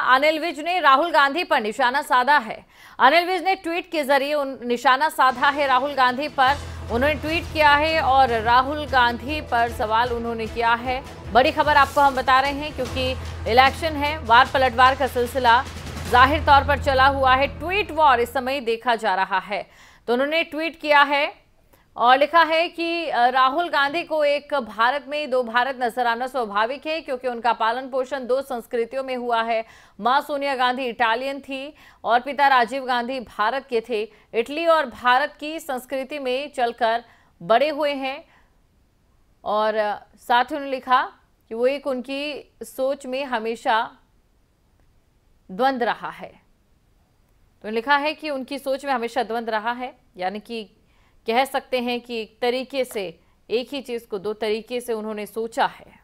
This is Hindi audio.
अनिल विज ने राहुल गांधी पर निशाना साधा है अनिल विज ने ट्वीट के जरिए निशाना साधा है राहुल गांधी पर उन्होंने ट्वीट किया है और राहुल गांधी पर सवाल उन्होंने किया है बड़ी खबर आपको हम बता रहे हैं क्योंकि इलेक्शन है वार पलटवार का सिलसिला जाहिर तौर पर चला हुआ है ट्वीट वॉर इस समय देखा जा रहा है तो उन्होंने ट्वीट किया है और लिखा है कि राहुल गांधी को एक भारत में दो भारत नजर आना स्वाभाविक है क्योंकि उनका पालन पोषण दो संस्कृतियों में हुआ है मां सोनिया गांधी इटालियन थी और पिता राजीव गांधी भारत के थे इटली और भारत की संस्कृति में चलकर बड़े हुए हैं और साथ ही उन्होंने लिखा कि वो एक उनकी सोच में हमेशा द्वंद्व रहा है तो लिखा है कि उनकी सोच में हमेशा द्वंद्व रहा है यानी कि कह सकते हैं कि एक तरीके से एक ही चीज़ को दो तरीके से उन्होंने सोचा है